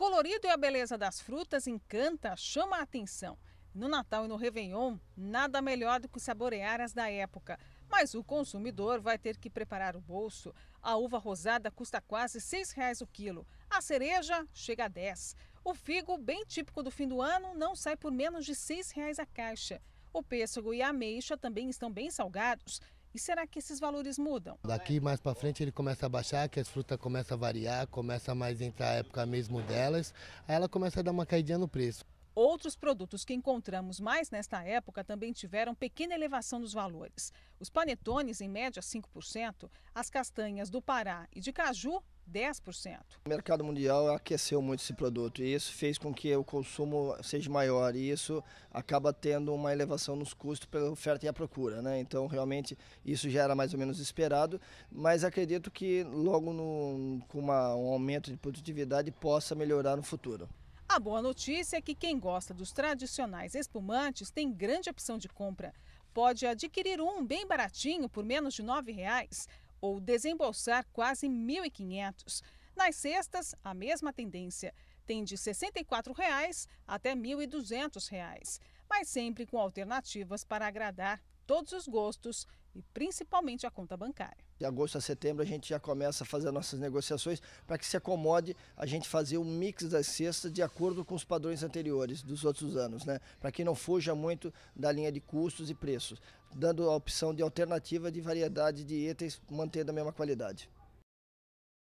colorido e a beleza das frutas encanta, chama a atenção. No Natal e no Réveillon, nada melhor do que saborear as da época. Mas o consumidor vai ter que preparar o bolso. A uva rosada custa quase R$ 6,00 o quilo. A cereja chega a 10. O figo, bem típico do fim do ano, não sai por menos de R$ 6,00 a caixa. O pêssego e a ameixa também estão bem salgados. E será que esses valores mudam? Daqui mais para frente ele começa a baixar, que as frutas começam a variar, começa mais a entrar a época mesmo delas, aí ela começa a dar uma caidinha no preço. Outros produtos que encontramos mais nesta época também tiveram pequena elevação dos valores. Os panetones, em média 5%, as castanhas do Pará e de caju, 10%. O mercado mundial aqueceu muito esse produto e isso fez com que o consumo seja maior e isso acaba tendo uma elevação nos custos pela oferta e a procura. Né? Então, realmente, isso já era mais ou menos esperado, mas acredito que logo no, com uma, um aumento de produtividade possa melhorar no futuro. A boa notícia é que quem gosta dos tradicionais espumantes tem grande opção de compra. Pode adquirir um bem baratinho por menos de R$ 9,00 ou desembolsar quase R$ 1.500. Nas sextas, a mesma tendência. Tem de R$ 64,00 até R$ 1.200, mas sempre com alternativas para agradar todos os gostos e principalmente a conta bancária. De agosto a setembro a gente já começa a fazer nossas negociações para que se acomode a gente fazer o um mix das cestas de acordo com os padrões anteriores dos outros anos, né? Para que não fuja muito da linha de custos e preços, dando a opção de alternativa de variedade de itens mantendo a mesma qualidade.